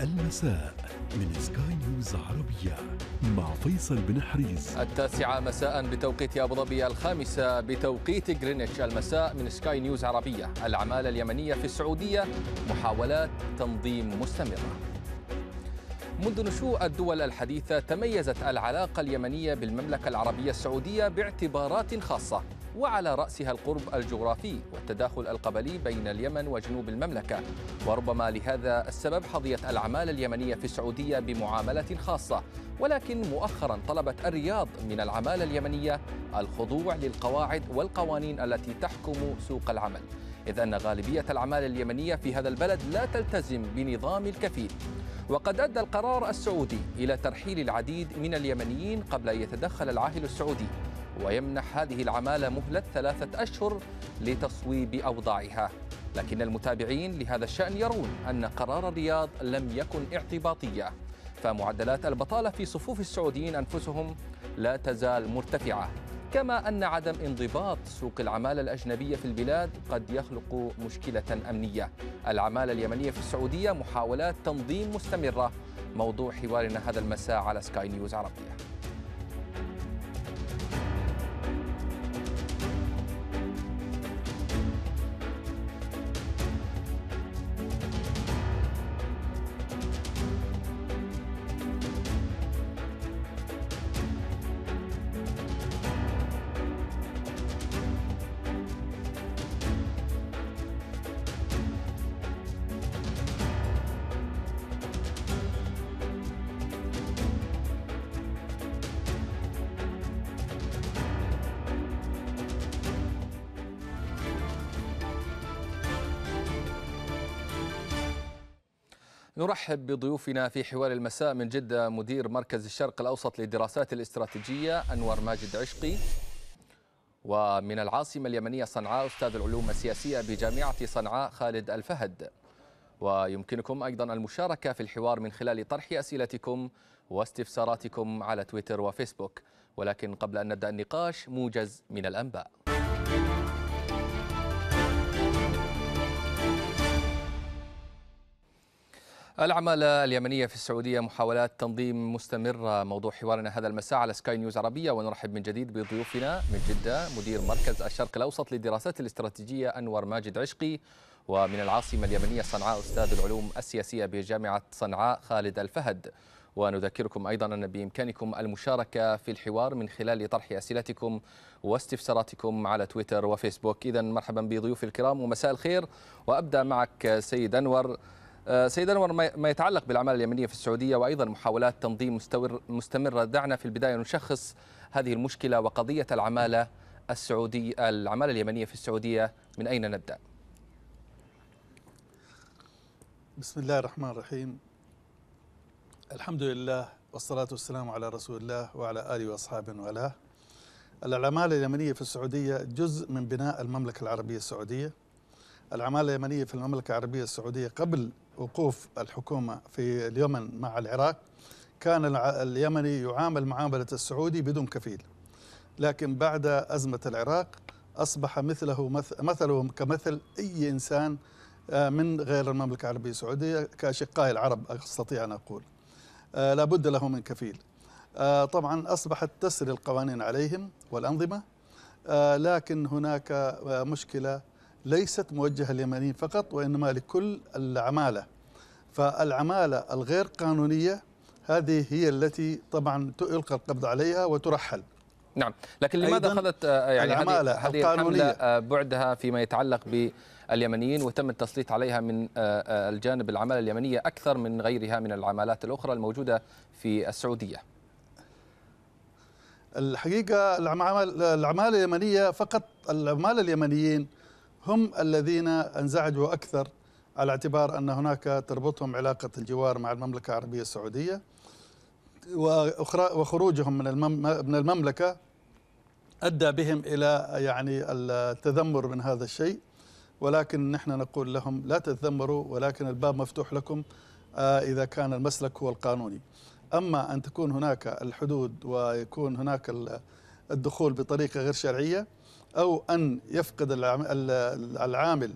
المساء من سكاي نيوز عربية مع فيصل بن حريز التاسعة مساء بتوقيت أبو ظبي الخامسة بتوقيت غرينتش المساء من سكاي نيوز عربية العمالة اليمنية في السعودية محاولات تنظيم مستمرة منذ نشوء الدول الحديثة تميزت العلاقة اليمنية بالمملكة العربية السعودية باعتبارات خاصة وعلى رأسها القرب الجغرافي والتداخل القبلي بين اليمن وجنوب المملكة وربما لهذا السبب حظيت العمالة اليمنية في السعودية بمعاملة خاصة ولكن مؤخرا طلبت الرياض من العمالة اليمنية الخضوع للقواعد والقوانين التي تحكم سوق العمل إذ أن غالبية العمالة اليمنية في هذا البلد لا تلتزم بنظام الكفيل وقد أدى القرار السعودي إلى ترحيل العديد من اليمنيين قبل أن يتدخل العاهل السعودي ويمنح هذه العمالة مهلة ثلاثة أشهر لتصويب أوضاعها لكن المتابعين لهذا الشأن يرون أن قرار الرياض لم يكن اعتباطية فمعدلات البطالة في صفوف السعوديين أنفسهم لا تزال مرتفعة كما أن عدم انضباط سوق العمالة الأجنبية في البلاد قد يخلق مشكلة أمنية العمالة اليمنية في السعودية محاولات تنظيم مستمرة موضوع حوارنا هذا المساء على سكاي نيوز عربية نرحب بضيوفنا في حوار المساء من جدة مدير مركز الشرق الأوسط للدراسات الاستراتيجية أنور ماجد عشقي ومن العاصمة اليمنية صنعاء أستاذ العلوم السياسية بجامعة صنعاء خالد الفهد ويمكنكم أيضا المشاركة في الحوار من خلال طرح أسئلتكم واستفساراتكم على تويتر وفيسبوك ولكن قبل أن نبدأ النقاش موجز من الأنباء العمالة اليمنية في السعودية محاولات تنظيم مستمرة موضوع حوارنا هذا المساء على سكاي نيوز عربية ونرحب من جديد بضيوفنا من جدة مدير مركز الشرق الأوسط للدراسات الاستراتيجية أنور ماجد عشقي ومن العاصمة اليمنية صنعاء أستاذ العلوم السياسية بجامعة صنعاء خالد الفهد ونذكركم أيضا أن بإمكانكم المشاركة في الحوار من خلال طرح أسئلتكم واستفساراتكم على تويتر وفيسبوك إذا مرحبا بضيوف الكرام ومساء الخير وأبدأ معك سيد أنور آه، سيد انور ما يتعلق بالعماله اليمنيه في السعوديه وايضا محاولات تنظيم مستمره دعنا في البدايه نشخص هذه المشكله وقضيه العماله السعوديه العماله اليمنيه في السعوديه من اين نبدا؟ بسم الله الرحمن الرحيم الحمد لله والصلاة والسلام على رسول الله وعلى آله وأصحابه والاه العمالة اليمنية في السعودية جزء من بناء المملكة العربية السعودية العمالة اليمنية في المملكة العربية السعودية قبل وقوف الحكومة في اليمن مع العراق كان اليمني يعامل معاملة السعودي بدون كفيل لكن بعد أزمة العراق أصبح مثله مثله كمثل أي إنسان آه، من غير المملكة العربية السعودية كأشقاء العرب أستطيع أن أقول آه، لابد له من كفيل آه، طبعا أصبحت تسري القوانين عليهم والأنظمة لكن هناك مشكلة ليست موجهة لليمنيين فقط وإنما لكل العمالة فالعمالة الغير قانونية هذه هي التي طبعا تلقى القبض عليها وترحل نعم لكن لماذا اخذت آه، يعني العمالة هذه القانونية آه، بعدها فيما يتعلق باليمنيين وتم التسليط عليها من آه، الجانب العمالة اليمنية أكثر من غيرها من العمالات الأخرى الموجودة في السعودية الحقيقة العمالة اليمنية فقط العمالة اليمنيين هم الذين انزعجوا أكثر على اعتبار أن هناك تربطهم علاقة الجوار مع المملكة العربية السعودية وخروجهم من من المملكة أدى بهم إلى يعني التذمر من هذا الشيء ولكن نحن نقول لهم لا تتذمروا ولكن الباب مفتوح لكم آه، إذا كان المسلك هو القانوني أما أن تكون هناك الحدود ويكون هناك الدخول بطريقة غير شرعية أو أن يفقد العامل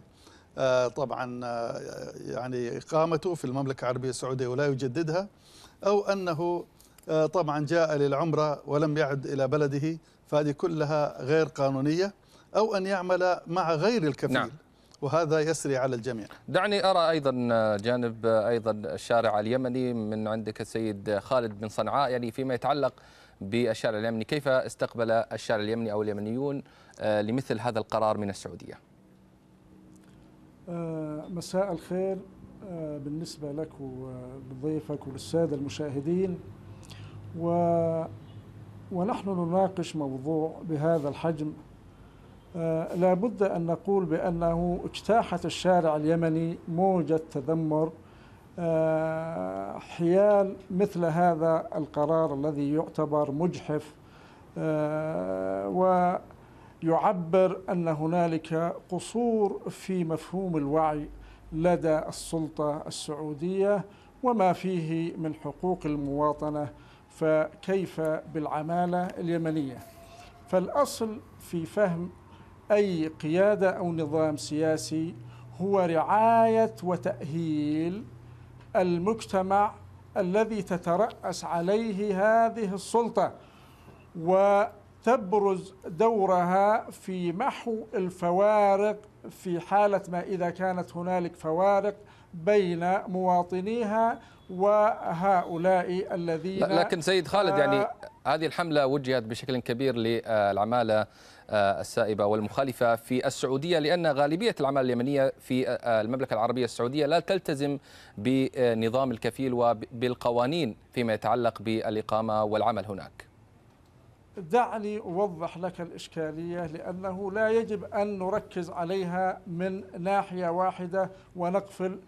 آه، طبعا آه، يعني إقامته في المملكة العربية السعودية ولا يجددها أو أنه آه، طبعا جاء للعمرة ولم يعد إلى بلده فهذه كلها غير قانونية أو أن يعمل مع غير الكفيل نعم. وهذا يسري على الجميع دعني أرى أيضا جانب أيضا الشارع اليمني من عندك السيد خالد بن صنعاء يعني فيما يتعلق بالشارع اليمني كيف استقبل الشارع اليمني أو اليمنيون آه، لمثل هذا القرار من السعودية آه، مساء الخير آه، بالنسبة لك وضيفك وللسادة المشاهدين و ونحن نناقش موضوع بهذا الحجم لا بد أن نقول بأنه اجتاحت الشارع اليمني موجة تذمر آه، حيال مثل هذا القرار الذي يعتبر مجحف آه، ويعبر أن هنالك قصور في مفهوم الوعي لدى السلطة السعودية وما فيه من حقوق المواطنة فكيف بالعمالة اليمنية فالأصل في فهم أي قيادة أو نظام سياسي هو رعاية وتأهيل المجتمع الذي تترأس عليه هذه السلطة وتبرز دورها في محو الفوارق في حالة ما إذا كانت هنالك فوارق بين مواطنيها وهؤلاء الذين لكن سيد خالد يعني آه هذه الحملة وجهت بشكل كبير للعمالة آه، السائبة والمخالفة في السعودية لأن غالبية العمالة اليمنية في آه، آه، المملكة العربية السعودية لا تلتزم بنظام الكفيل وبالقوانين فيما يتعلق بالإقامة والعمل هناك دعني أوضح لك الإشكالية لأنه لا يجب أن نركز عليها من ناحية واحدة ونقفل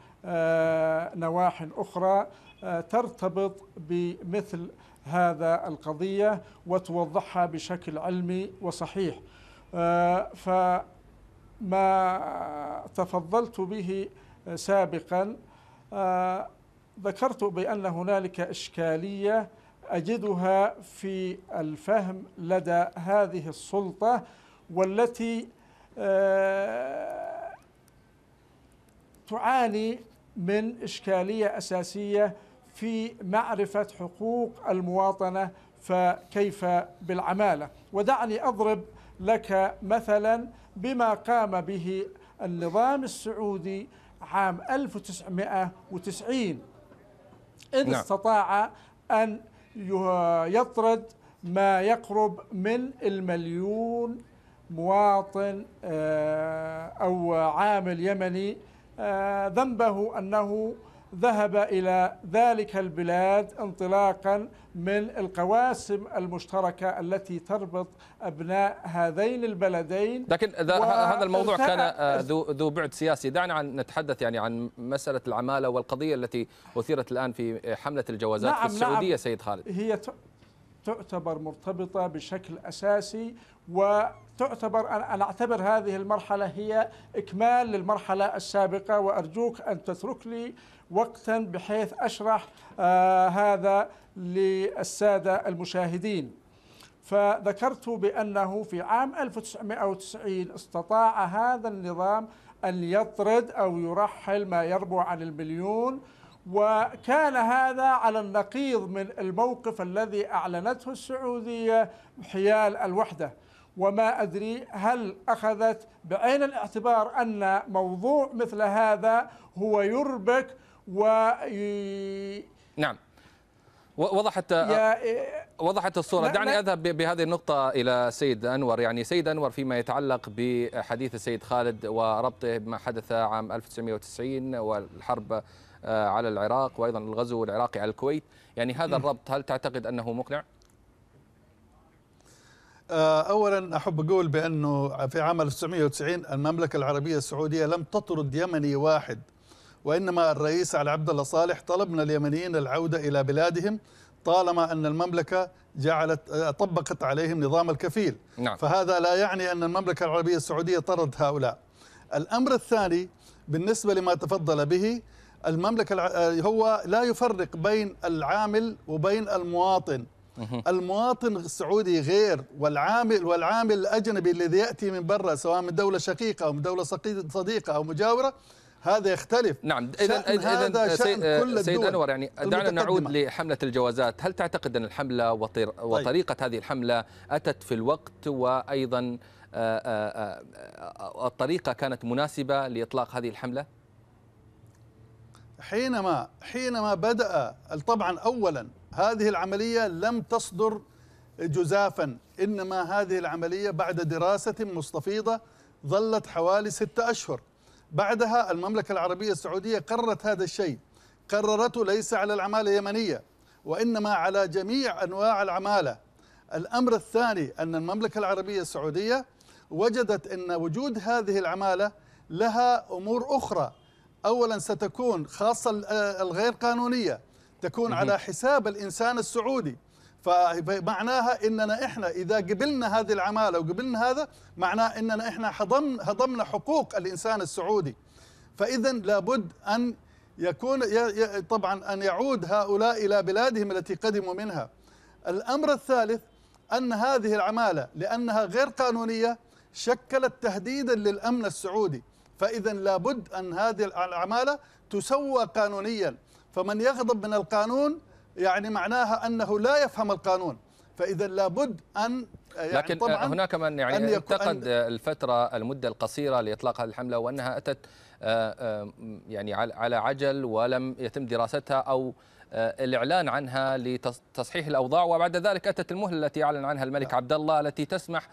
نواح أخرى ترتبط بمثل هذا القضية وتوضحها بشكل علمي وصحيح آه، فما تفضلت به سابقا آه، ذكرت بأن هنالك إشكالية أجدها في الفهم لدى هذه السلطة والتي آه، تعاني من إشكالية أساسية في معرفة حقوق المواطنة فكيف بالعمالة ودعني أضرب لك مثلا بما قام به النظام السعودي عام 1990 إذ نعم. استطاع أن يطرد ما يقرب من المليون مواطن آه، أو عامل يمني آه، ذنبه أنه ذهب إلى ذلك البلاد انطلاقا من القواسم المشتركة التي تربط أبناء هذين البلدين لكن و... هذا الموضوع كان آه، ذو ذو بعد سياسي دعنا عن نتحدث يعني عن مسألة العمالة والقضية التي أثيرت الآن في حملة الجوازات نعم في نعم. السعودية نعم سيد خالد هي ت... تعتبر مرتبطة بشكل أساسي وتعتبر أنا أعتبر هذه المرحلة هي إكمال للمرحلة السابقة وأرجوك أن تترك لي وقتا بحيث أشرح آه، هذا للسادة المشاهدين فذكرت بأنه في عام 1990 استطاع هذا النظام أن يطرد أو يرحل ما يربو عن المليون وكان هذا على النقيض من الموقف الذي أعلنته السعودية حيال الوحدة وما أدري هل أخذت بعين الاعتبار أن موضوع مثل هذا هو يربك و نعم وضحت آه، آه، وضحت الصوره دعني اذهب بهذه النقطه الى سيد انور يعني سيد انور فيما يتعلق بحديث السيد خالد وربطه بما حدث عام 1990 والحرب آه، على العراق وايضا الغزو العراقي على الكويت يعني هذا الربط هل تعتقد انه مقنع اولا احب اقول بانه في عام 1990 المملكه العربيه السعوديه لم تطرد يمني واحد وإنما الرئيس علي عبد الله صالح طلب من اليمنيين العودة إلى بلادهم طالما أن المملكة جعلت آه، طبقت عليهم نظام الكفيل نعم. فهذا لا يعني أن المملكة العربية السعودية طرد هؤلاء الأمر الثاني بالنسبة لما تفضل به المملكة آه، هو لا يفرق بين العامل وبين المواطن المواطن السعودي غير والعامل والعامل الأجنبي الذي يأتي من برا سواء من دولة شقيقة أو من دولة صديقة أو مجاورة هذا يختلف نعم اذا اذا سيد, سيد انور يعني دعنا نعود لحمله الجوازات هل تعتقد ان الحمله وطير طيب. وطريقه هذه الحمله اتت في الوقت وايضا آه، آه، آه، الطريقه كانت مناسبه لاطلاق هذه الحمله حينما حينما بدا طبعا اولا هذه العمليه لم تصدر جزافا انما هذه العمليه بعد دراسه مستفيضه ظلت حوالي ستة اشهر بعدها المملكة العربية السعودية قررت هذا الشيء قررته ليس على العمالة اليمنية وإنما على جميع أنواع العمالة الأمر الثاني أن المملكة العربية السعودية وجدت أن وجود هذه العمالة لها أمور أخرى أولا ستكون خاصة الغير قانونية تكون على حساب الإنسان السعودي فمعناها اننا احنا اذا قبلنا هذه العماله وقبلنا هذا معناه اننا احنا هضم هضمنا حقوق الانسان السعودي فاذا لابد ان يكون طبعا ان يعود هؤلاء الى بلادهم التي قدموا منها الامر الثالث ان هذه العماله لانها غير قانونيه شكلت تهديدا للامن السعودي فاذا لابد ان هذه العماله تسوى قانونيا فمن يغضب من القانون يعني معناها أنه لا يفهم القانون فإذا لابد أن يعني لكن طبعاً آه، هناك من يعني أن انتقد الفترة المدة القصيرة لإطلاق هذه الحملة وأنها أتت آه، آه، يعني على عجل ولم يتم دراستها أو الإعلان عنها لتصحيح الأوضاع وبعد ذلك أتت المهلة التي أعلن عنها الملك نعم. عبد الله التي تسمح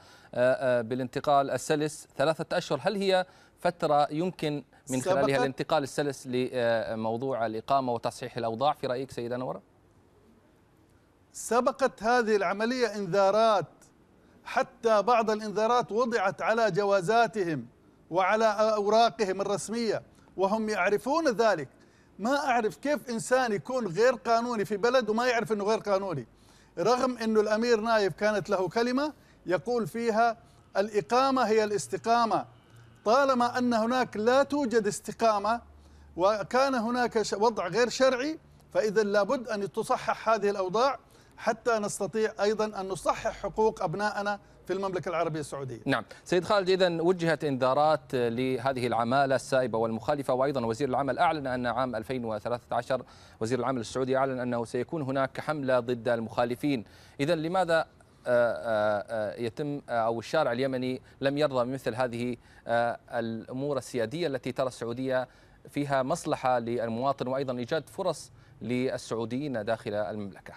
بالانتقال السلس ثلاثة أشهر هل هي فترة يمكن من خلالها الانتقال السلس لموضوع الإقامة وتصحيح الأوضاع في رأيك سيد أنورة؟ سبقت هذه العملية انذارات حتى بعض الانذارات وضعت على جوازاتهم وعلى أوراقهم الرسمية وهم يعرفون ذلك ما أعرف كيف إنسان يكون غير قانوني في بلد وما يعرف أنه غير قانوني رغم أنه الأمير نايف كانت له كلمة يقول فيها الإقامة هي الاستقامة طالما أن هناك لا توجد استقامة وكان هناك وضع غير شرعي فإذا لابد أن تصحح هذه الأوضاع حتى نستطيع أيضا أن نصحح حقوق أبنائنا في المملكة العربية السعودية نعم سيد خالد إذا وجهت إنذارات لهذه العمالة السائبة والمخالفة وأيضا وزير العمل أعلن أن عام 2013 وزير العمل السعودي أعلن أنه سيكون هناك حملة ضد المخالفين إذا لماذا آه، آه، يتم آه، أو الشارع اليمني لم يرضى بمثل هذه الأمور السيادية التي ترى السعودية فيها مصلحة للمواطن وأيضا إيجاد فرص للسعوديين داخل المملكة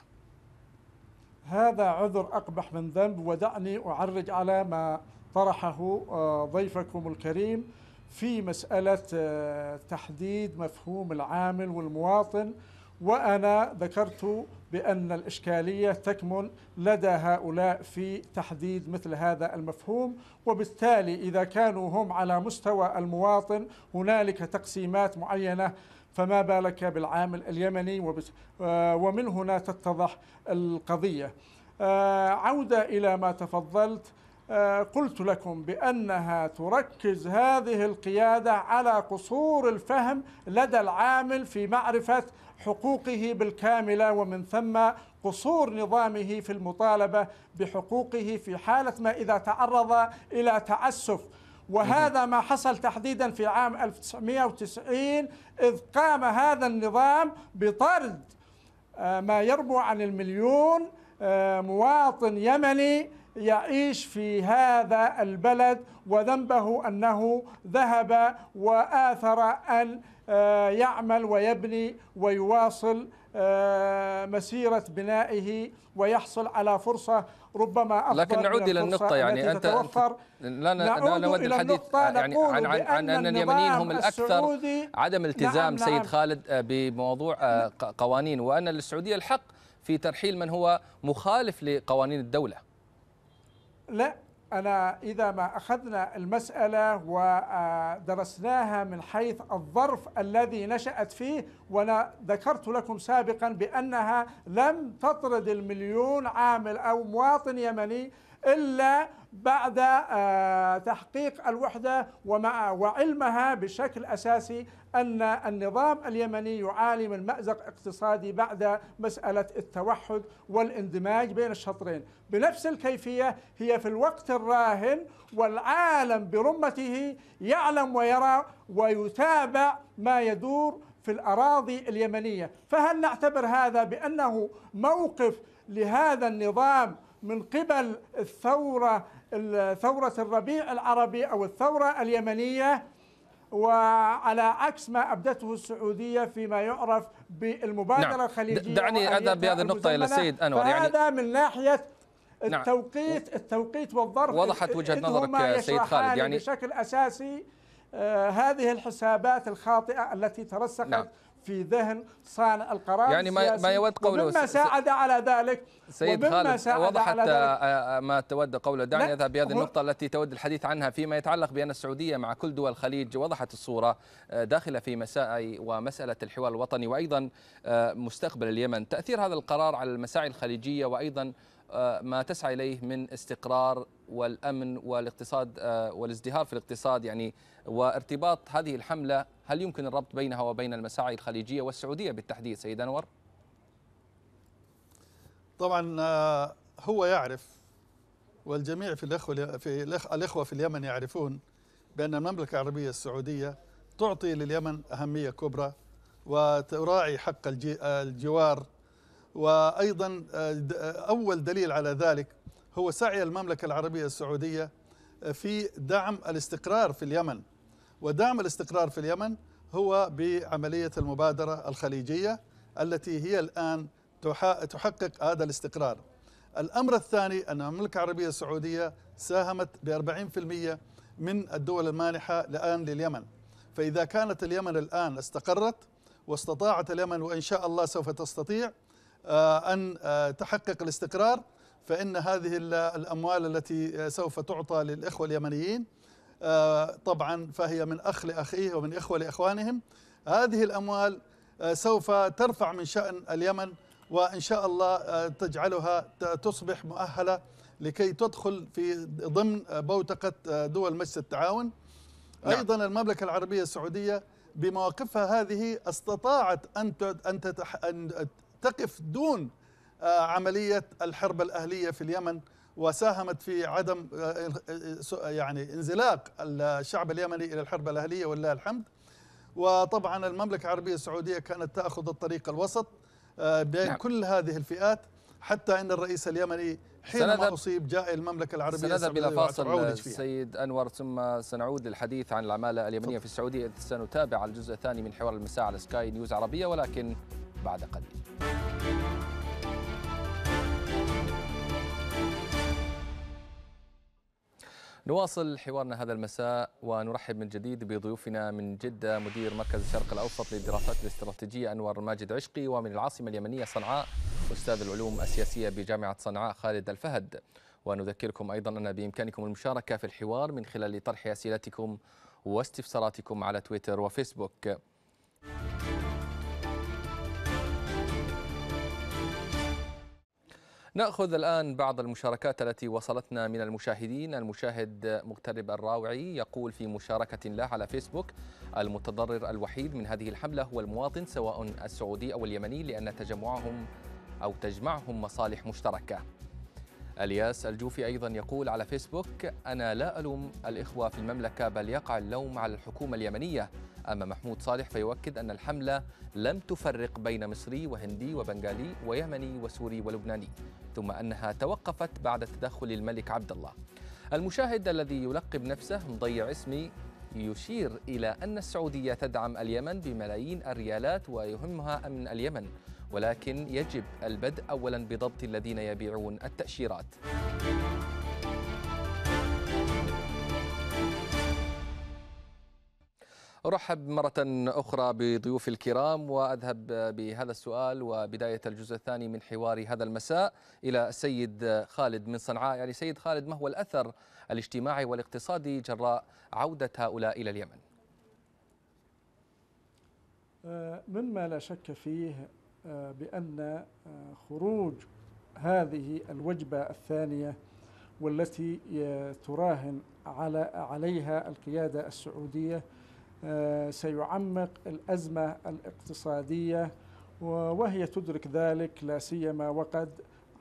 هذا عذر أقبح من ذنب ودعني أعرج على ما طرحه آه، ضيفكم الكريم في مسألة آه، تحديد مفهوم العامل والمواطن وأنا ذكرت بأن الإشكالية تكمن لدى هؤلاء في تحديد مثل هذا المفهوم وبالتالي إذا كانوا هم على مستوى المواطن هنالك تقسيمات معينة فما بالك بالعامل اليمني آه، ومن هنا تتضح القضية آه، عودة إلى ما تفضلت آه، قلت لكم بأنها تركز هذه القيادة على قصور الفهم لدى العامل في معرفة حقوقه بالكاملة ومن ثم قصور نظامه في المطالبة بحقوقه في حالة ما إذا تعرض إلى تعسف وهذا ما حصل تحديدا في عام 1990 إذ قام هذا النظام بطرد آه، ما يربو عن المليون آه، مواطن يمني يعيش في هذا البلد وذنبه أنه ذهب وآثر أن آه، يعمل ويبني ويواصل آه، مسيرة بنائه ويحصل على فرصة ربما أفضل لكن نعود إلى النقطة يعني أنت تتوفر. لا لا نود الحديث آه، يعني عن, عن, عن أن اليمنيين هم الأكثر عدم التزام نعم سيد نعم. خالد آه، بموضوع قوانين وأن للسعودية الحق في ترحيل من هو مخالف لقوانين الدولة لا أنا إذا ما أخذنا المسألة ودرسناها من حيث الظرف الذي نشأت فيه وأنا ذكرت لكم سابقا بأنها لم تطرد المليون عامل أو مواطن يمني إلا بعد آه، تحقيق الوحدة ومع وعلمها بشكل أساسي أن النظام اليمني يعاني من مأزق اقتصادي بعد مسألة التوحد والاندماج بين الشطرين بنفس الكيفية هي في الوقت الراهن والعالم برمته يعلم ويرى ويتابع ما يدور في الأراضي اليمنية فهل نعتبر هذا بأنه موقف لهذا النظام من قبل الثورة ثورة الربيع العربي أو الثورة اليمنية وعلى عكس ما أبدته السعودية فيما يعرف بالمبادرة نعم. الخليجية دعني أذهب بهذه النقطة إلى السيد أنور يعني هذا من ناحية التوقيت نعم. التوقيت والظرف وضحت وجهة نظرك يا سيد خالد يعني بشكل أساسي آه، هذه الحسابات الخاطئة التي ترسخت نعم. في ذهن صانع القرار يعني ما, ما يود قوله ومما ساعد على ذلك سيد خالد وضحت آه، آه، ما تود قوله دعني اذهب بهذه النقطه التي تود الحديث عنها فيما يتعلق بان السعوديه مع كل دول الخليج وضحت الصوره آه، داخله في مساعي ومساله الحوار الوطني وايضا مستقبل اليمن تاثير هذا القرار على المساعي الخليجيه وايضا آه، ما تسعى اليه من استقرار والامن والاقتصاد آه، والازدهار في الاقتصاد يعني وارتباط هذه الحمله هل يمكن الربط بينها وبين المساعي الخليجيه والسعوديه بالتحديد سيد انور؟ طبعا آه، هو يعرف والجميع في الاخوه في الاخوه في اليمن يعرفون بان المملكه العربيه السعوديه تعطي لليمن اهميه كبرى وتراعي حق الجوار وأيضا آه، آه، أول دليل على ذلك هو سعي المملكة العربية السعودية آه، في دعم الاستقرار في اليمن ودعم الاستقرار في اليمن هو بعملية المبادرة الخليجية التي هي الآن تحقق هذا الاستقرار الأمر الثاني أن المملكة العربية السعودية ساهمت ب 40% من الدول المانحة الآن لليمن فإذا كانت اليمن الآن استقرت واستطاعت اليمن وإن شاء الله سوف تستطيع آه، أن آه، تحقق الاستقرار فإن هذه الأموال التي آه، سوف تعطى للإخوة اليمنيين طبعا فهي من أخ لأخيه ومن إخوة لإخوانهم هذه الأموال سوف ترفع من شأن اليمن وإن شاء الله تجعلها تصبح مؤهلة لكي تدخل في ضمن بوتقة دول مجلس التعاون نعم. أيضا المملكة العربية السعودية بمواقفها هذه استطاعت أن أن تقف دون آه، عملية الحرب الأهلية في اليمن وساهمت في عدم آه، آه، يعني انزلاق الشعب اليمني إلى الحرب الأهلية ولله الحمد وطبعا المملكة العربية السعودية كانت تأخذ الطريق الوسط بين نعم. كل هذه الفئات حتى أن الرئيس اليمني حينما أصيب جاء المملكة العربية سند بلا فاصل سيد أنور ثم سنعود للحديث عن العمالة اليمنية في السعودية سنتابع الجزء الثاني من حوار المساء على سكاي نيوز عربية ولكن بعد قليل نواصل حوارنا هذا المساء ونرحب من جديد بضيوفنا من جدة مدير مركز الشرق الأوسط للدراسات الاستراتيجية أنور ماجد عشقي ومن العاصمة اليمنية صنعاء أستاذ العلوم السياسية بجامعة صنعاء خالد الفهد ونذكركم أيضا أن بإمكانكم المشاركة في الحوار من خلال طرح أسئلتكم واستفساراتكم على تويتر وفيسبوك نأخذ الآن بعض المشاركات التي وصلتنا من المشاهدين المشاهد مغترب الراوعي يقول في مشاركة له على فيسبوك المتضرر الوحيد من هذه الحملة هو المواطن سواء السعودي أو اليمني لأن تجمعهم أو تجمعهم مصالح مشتركة الياس الجوفي أيضا يقول على فيسبوك أنا لا ألوم الإخوة في المملكة بل يقع اللوم على الحكومة اليمنية أما محمود صالح فيؤكد أن الحملة لم تفرق بين مصري وهندي وبنغالي ويمني وسوري ولبناني ثم أنها توقفت بعد تدخل الملك عبد الله المشاهد الذي يلقب نفسه مضيع اسمي يشير إلى أن السعودية تدعم اليمن بملايين الريالات ويهمها أمن اليمن ولكن يجب البدء أولا بضبط الذين يبيعون التأشيرات أرحب مرة أخرى بضيوف الكرام وأذهب بهذا السؤال وبداية الجزء الثاني من حوار هذا المساء إلى السيد خالد من صنعاء يعني سيد خالد ما هو الأثر الاجتماعي والاقتصادي جراء عودة هؤلاء إلى اليمن آه، مما لا شك فيه آه، بأن آه، خروج هذه الوجبة الثانية والتي آه، تراهن على عليها القيادة السعودية سيعمق الأزمة الاقتصادية وهي تدرك ذلك لا سيما وقد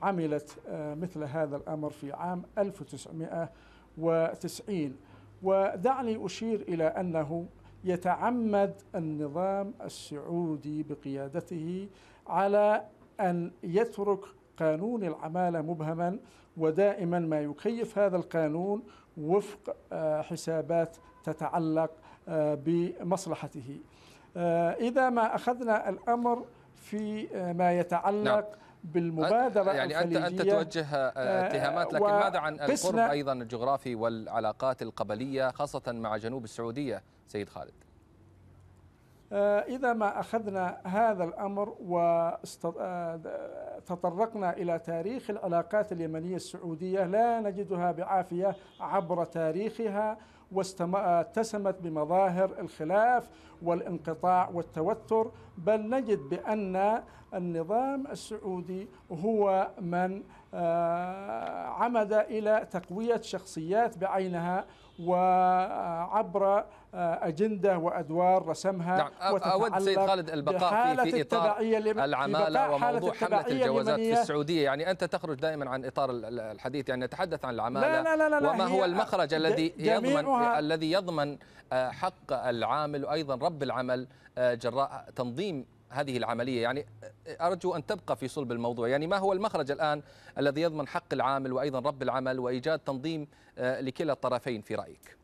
عملت مثل هذا الأمر في عام 1990 ودعني أشير إلى أنه يتعمد النظام السعودي بقيادته على أن يترك قانون العمالة مبهما ودائما ما يكيف هذا القانون وفق آه، حسابات تتعلق آه، بمصلحته آه، إذا ما أخذنا الأمر في ما يتعلق نعم. بالمبادرة يعني أنت أنت توجه اتهامات لكن ماذا عن القرب أيضا الجغرافي والعلاقات القبلية خاصة مع جنوب السعودية سيد خالد آه، إذا ما أخذنا هذا الأمر وتطرقنا آه، إلى تاريخ العلاقات اليمنية السعودية لا نجدها بعافية عبر تاريخها واتسمت آه، بمظاهر الخلاف والانقطاع والتوتر بل نجد بأن النظام السعودي هو من عمد إلى تقوية شخصيات بعينها وعبر آه، أجندة وأدوار رسمها نعم أود سيد خالد البقاء في, إطار العمالة وموضوع حملة الجوازات في السعودية يعني أنت تخرج دائما عن إطار الحديث يعني نتحدث عن العمالة لا لا لا لا وما هو المخرج الذي يضمن الذي يضمن آه، حق العامل وأيضا رب العمل آه، جراء تنظيم هذه العملية يعني أرجو أن تبقى في صلب الموضوع يعني ما هو المخرج الآن الذي يضمن حق العامل وأيضا رب العمل وإيجاد تنظيم لكلا الطرفين في رأيك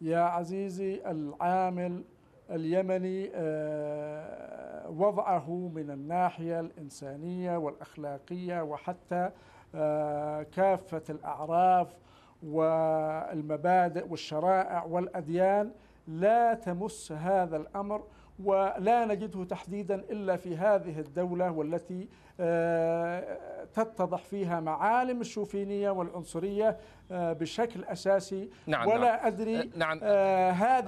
يا عزيزي العامل اليمني آه، وضعه من الناحية الإنسانية والأخلاقية وحتى آه، كافة الأعراف والمبادئ والشرائع والأديان لا تمس هذا الأمر ولا نجده تحديدا إلا في هذه الدولة والتي آه، تتضح فيها معالم الشوفينية والعنصرية آه، بشكل أساسي نعم ولا نعم أدري آه، نعم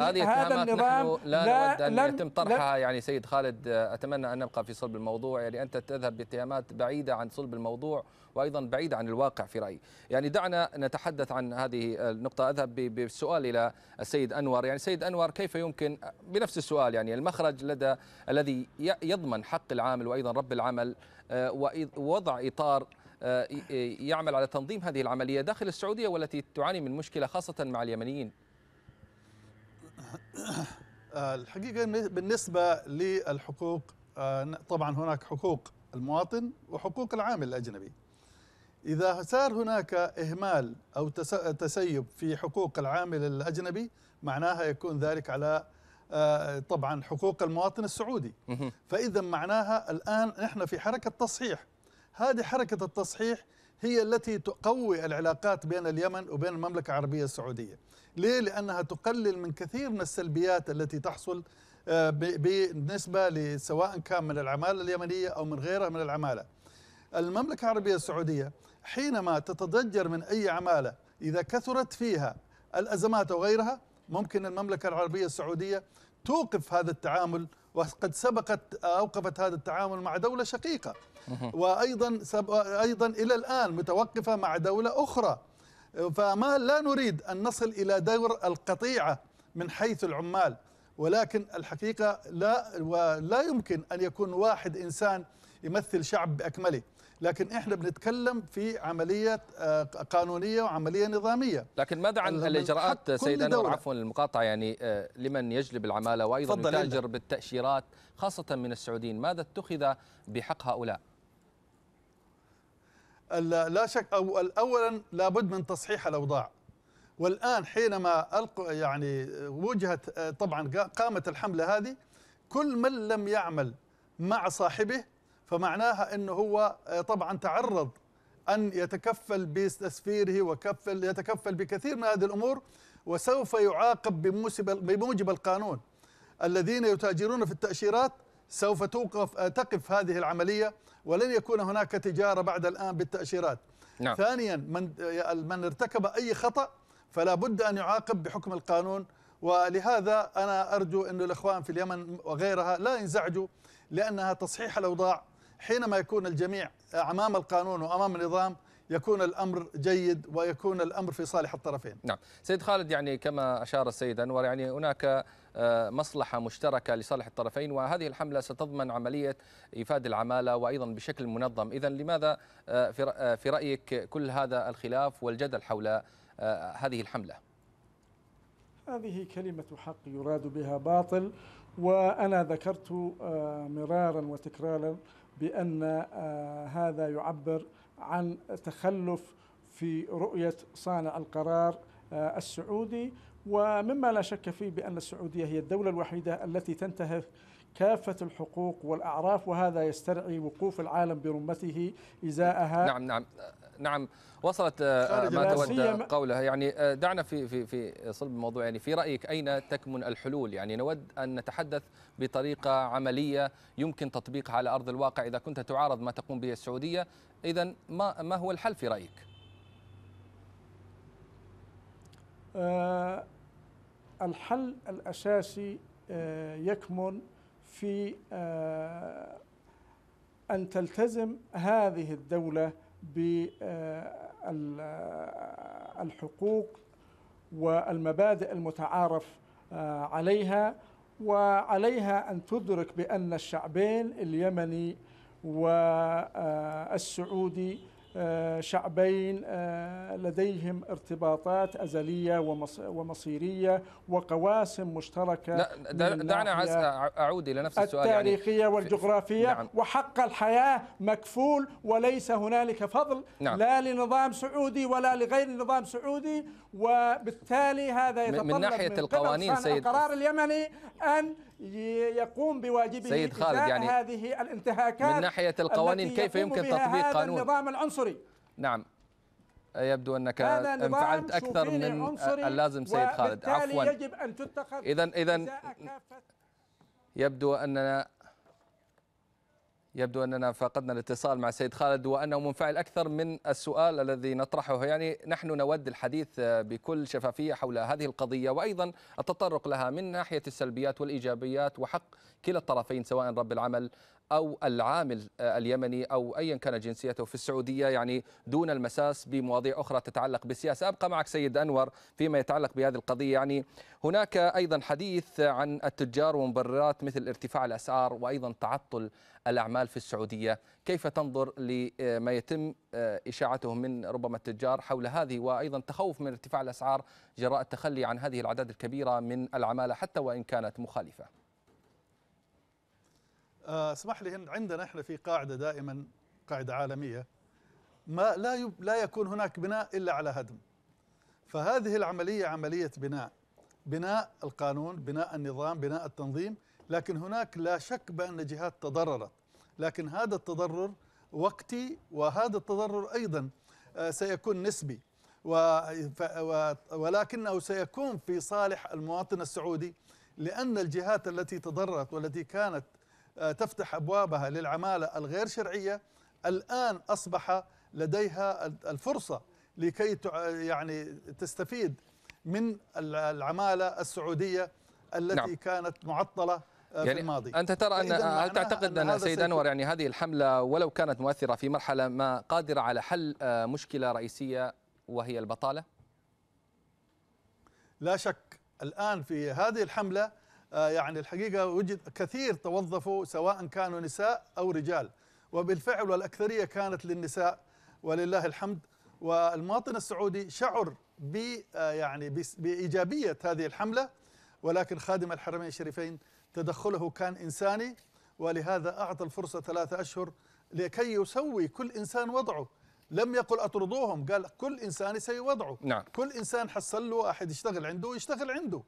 هذه هذا النظام لا, لا نود أن يتم طرحها يعني سيد خالد أتمنى أن نبقى في صلب الموضوع يعني أنت تذهب باتهامات بعيدة عن صلب الموضوع وايضا بعيده عن الواقع في رايي يعني دعنا نتحدث عن هذه النقطه اذهب بالسؤال الى السيد انور يعني سيد انور كيف يمكن بنفس السؤال يعني المخرج لدى الذي يضمن حق العامل وايضا رب العمل آه، ووضع اطار آه، آه، يعمل على تنظيم هذه العمليه داخل السعوديه والتي تعاني من مشكله خاصه مع اليمنيين الحقيقه بالنسبه للحقوق طبعا هناك حقوق المواطن وحقوق العامل الاجنبي إذا صار هناك إهمال أو تسيب في حقوق العامل الأجنبي معناها يكون ذلك على آه، طبعا حقوق المواطن السعودي فإذا معناها الآن نحن في حركة تصحيح هذه حركة التصحيح هي التي تقوي العلاقات بين اليمن وبين المملكة العربية السعودية ليه؟ لأنها تقلل من كثير من السلبيات التي تحصل آه، بالنسبة سواء كان من العمالة اليمنية أو من غيرها من العمالة المملكة العربية السعودية حينما تتضجر من أي عمالة إذا كثرت فيها الأزمات أو غيرها ممكن المملكة العربية السعودية توقف هذا التعامل وقد سبقت أوقفت هذا التعامل مع دولة شقيقة وأيضا أيضا إلى الآن متوقفة مع دولة أخرى فما لا نريد أن نصل إلى دور القطيعة من حيث العمال ولكن الحقيقة لا ولا يمكن أن يكون واحد إنسان يمثل شعب بأكمله لكن احنا بنتكلم في عمليه آه، قانونيه وعمليه نظاميه لكن ماذا عن الاجراءات سيد انور عفوا المقاطعه يعني آه، لمن يجلب العماله وايضا يتاجر بالتاشيرات خاصه من السعوديين ماذا اتخذ بحق هؤلاء لا شك أو اولا لابد من تصحيح الاوضاع والان حينما ألقوا يعني وجهت آه، طبعا قامت الحمله هذه كل من لم يعمل مع صاحبه فمعناها انه هو آه، طبعا تعرض ان يتكفل بتسفيره وكفل يتكفل بكثير من هذه الامور وسوف يعاقب بموجب القانون الذين يتاجرون في التاشيرات سوف توقف آه، تقف هذه العمليه ولن يكون هناك تجاره بعد الان بالتاشيرات نعم. ثانيا من آه، من ارتكب اي خطا فلا بد ان يعاقب بحكم القانون ولهذا انا ارجو ان الاخوان في اليمن وغيرها لا ينزعجوا لانها تصحيح الاوضاع حينما يكون الجميع أمام القانون وأمام النظام يكون الامر جيد ويكون الامر في صالح الطرفين. نعم، سيد خالد يعني كما اشار السيد انور يعني هناك آه، مصلحه مشتركه لصالح الطرفين وهذه الحمله ستضمن عمليه ايفاد العماله وايضا بشكل منظم، اذا لماذا آه، آه، في رايك كل هذا الخلاف والجدل حول هذه الحمله؟ هذه كلمة حق يراد بها باطل وأنا ذكرت مرارا وتكرارا بأن آه، هذا يعبر عن تخلف في رؤية صانع القرار آه، السعودي ومما لا شك فيه بأن السعودية هي الدولة الوحيدة التي تنتهك كافة الحقوق والأعراف وهذا يسترعي وقوف العالم برمته إزاءها نعم نعم نعم وصلت آه، ما تود قولها يعني آه، دعنا في في في صلب الموضوع يعني في رايك اين تكمن الحلول يعني نود ان نتحدث بطريقه عمليه يمكن تطبيقها على ارض الواقع اذا كنت تعارض ما تقوم به السعوديه اذا ما ما هو الحل في رايك؟ آه، الحل الاساسي يكمن في أن تلتزم هذه الدولة بالحقوق والمبادئ المتعارف آه، عليها وعليها أن تدرك بأن الشعبين اليمني والسعودي آه، شعبين آه، لديهم ارتباطات أزلية ومصيرية وقواسم مشتركة لا دعنا أعود إلى نفس السؤال يعني التاريخية يعني والجغرافية نعم وحق الحياة مكفول وليس هنالك فضل نعم لا لنظام سعودي ولا لغير نظام سعودي وبالتالي هذا يتطلب من ناحية من القوانين سيد القرار اليمني أن يقوم بواجبه سيد خالد يعني هذه الانتهاكات من ناحية القوانين كيف يمكن تطبيق قانون النظام العنصري نعم يبدو انك انفعلت اكثر من اللازم سيد خالد عفوا يجب ان تتخذ اذا اذا يبدو اننا يبدو أننا فقدنا الاتصال مع سيد خالد وأنه منفعل أكثر من السؤال الذي نطرحه يعني نحن نود الحديث بكل شفافية حول هذه القضية وأيضا التطرق لها من ناحية السلبيات والإيجابيات وحق كلا الطرفين سواء رب العمل أو العامل آه، اليمني أو أيا كان جنسيته في السعودية يعني دون المساس بمواضيع أخرى تتعلق بالسياسة أبقى معك سيد أنور فيما يتعلق بهذه القضية يعني هناك أيضا حديث عن التجار ومبررات مثل ارتفاع الأسعار وأيضا تعطل الأعمال في السعودية كيف تنظر لما يتم آه، إشاعته من ربما التجار حول هذه وأيضا تخوف من ارتفاع الأسعار جراء التخلي عن هذه الأعداد الكبيرة من العمالة حتى وإن كانت مخالفة آه، اسمح لي عندنا احنا في قاعده دائما قاعده عالميه ما لا يب لا يكون هناك بناء الا على هدم فهذه العمليه عمليه بناء بناء القانون بناء النظام بناء التنظيم لكن هناك لا شك بان جهات تضررت لكن هذا التضرر وقتي وهذا التضرر ايضا آه، سيكون نسبي ولكنه سيكون في صالح المواطن السعودي لان الجهات التي تضررت والتي كانت آه، تفتح أبوابها للعمالة الغير شرعية الآن أصبح لديها الفرصة لكي يعني تستفيد من العمالة السعودية التي نعم. كانت معطلة آه، في يعني الماضي أنت ترى أن هل تعتقد أن, أن سيد أنور يعني هذه الحملة ولو كانت مؤثرة في مرحلة ما قادرة على حل آه، مشكلة رئيسية وهي البطالة؟ لا شك الآن في هذه الحملة آه، يعني الحقيقة وجد كثير توظفوا سواء كانوا نساء أو رجال وبالفعل والأكثرية كانت للنساء ولله الحمد والمواطن السعودي شعر ب آه، يعني بإيجابية هذه الحملة ولكن خادم الحرمين الشريفين تدخله كان إنساني ولهذا أعطى الفرصة ثلاثة أشهر لكي يسوي كل إنسان وضعه لم يقل أطردوهم قال كل إنسان يسوي وضعه نعم. كل إنسان حصل له أحد يشتغل عنده يشتغل عنده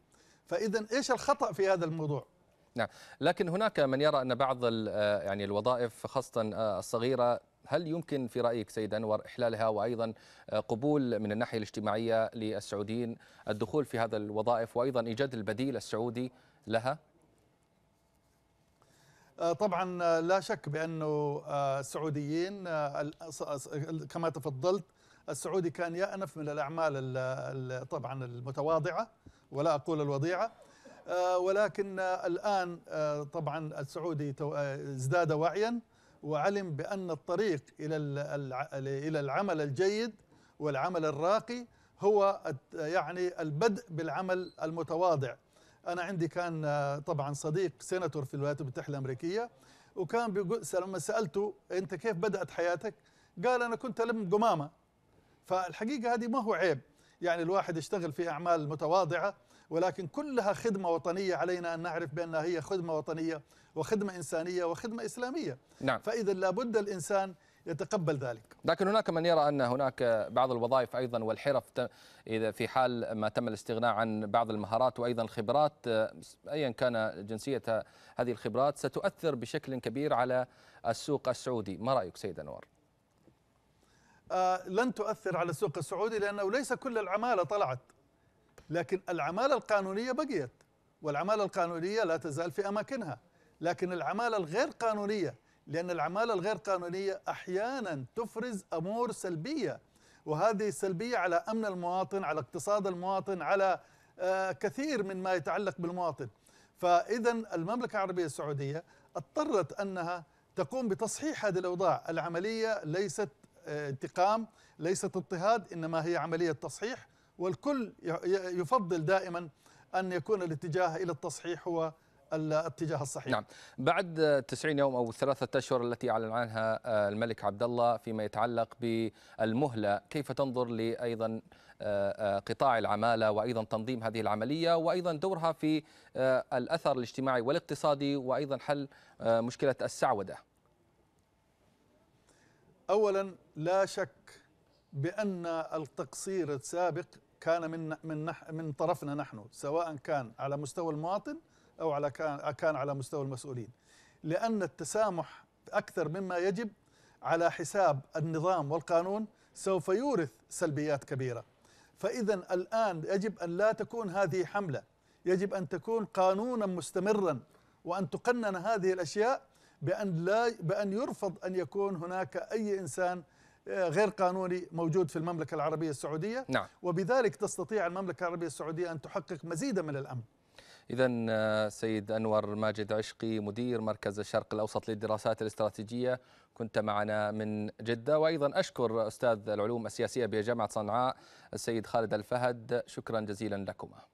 فاذا ايش الخطا في هذا الموضوع نعم لكن هناك من يرى ان بعض آه، يعني الوظائف خاصه آه، الصغيره هل يمكن في رايك سيد انور احلالها وايضا آه، قبول من الناحيه الاجتماعيه للسعوديين الدخول في هذا الوظائف وايضا ايجاد البديل السعودي لها؟ طبعا لا شك بانه السعوديين كما تفضلت السعودي كان يأنف من الاعمال طبعا المتواضعه ولا أقول الوضيعة آه، ولكن الآن آه، طبعا السعودي آه، ازداد وعيا وعلم بأن الطريق إلى إلى العمل الجيد والعمل الراقي هو يعني البدء بالعمل المتواضع أنا عندي كان طبعا صديق سيناتور في الولايات المتحدة الأمريكية وكان لما سألته أنت كيف بدأت حياتك قال أنا كنت ألم قمامة فالحقيقة هذه ما هو عيب يعني الواحد يشتغل في أعمال متواضعة ولكن كلها خدمة وطنية علينا أن نعرف بأنها هي خدمة وطنية وخدمة إنسانية وخدمة إسلامية نعم. فإذا لابد الإنسان يتقبل ذلك لكن هناك من يرى أن هناك بعض الوظائف أيضا والحرف إذا في حال ما تم الاستغناء عن بعض المهارات وأيضا الخبرات أيا كان جنسية هذه الخبرات ستؤثر بشكل كبير على السوق السعودي ما رأيك سيد أنور؟ آه لن تؤثر على السوق السعودي لأنه ليس كل العمالة طلعت لكن العمالة القانونية بقيت والعمالة القانونية لا تزال في أماكنها لكن العمالة الغير قانونية لأن العمالة الغير قانونية أحيانا تفرز أمور سلبية وهذه السلبية على أمن المواطن على اقتصاد المواطن على آه، كثير من ما يتعلق بالمواطن فإذا المملكة العربية السعودية اضطرت أنها تقوم بتصحيح هذه الأوضاع العملية ليست آه، انتقام ليست اضطهاد إنما هي عملية تصحيح والكل يفضل دائما أن يكون الاتجاه إلى التصحيح هو الاتجاه الصحيح. نعم، بعد 90 يوم او الثلاثة اشهر التي اعلن عنها آه، الملك عبد الله فيما يتعلق بالمهله، كيف تنظر لايضا آه، آه، قطاع العماله وايضا تنظيم هذه العمليه وايضا دورها في الاثر الاجتماعي والاقتصادي وايضا حل مشكله السعوده؟ اولا لا شك بان التقصير السابق كان من من نح من طرفنا نحن سواء كان على مستوى المواطن او على كان كان على مستوى المسؤولين لان التسامح اكثر مما يجب على حساب النظام والقانون سوف يورث سلبيات كبيره فاذا الان يجب ان لا تكون هذه حمله يجب ان تكون قانونا مستمرا وان تقنن هذه الاشياء بان لا بان يرفض ان يكون هناك اي انسان غير قانوني موجود في المملكة العربية السعودية نعم. وبذلك تستطيع المملكة العربية السعودية أن تحقق مزيدا من الأمن إذا سيد أنور ماجد عشقي مدير مركز الشرق الأوسط للدراسات الاستراتيجية كنت معنا من جدة وأيضا أشكر أستاذ العلوم السياسية بجامعة صنعاء السيد خالد الفهد شكرا جزيلا لكما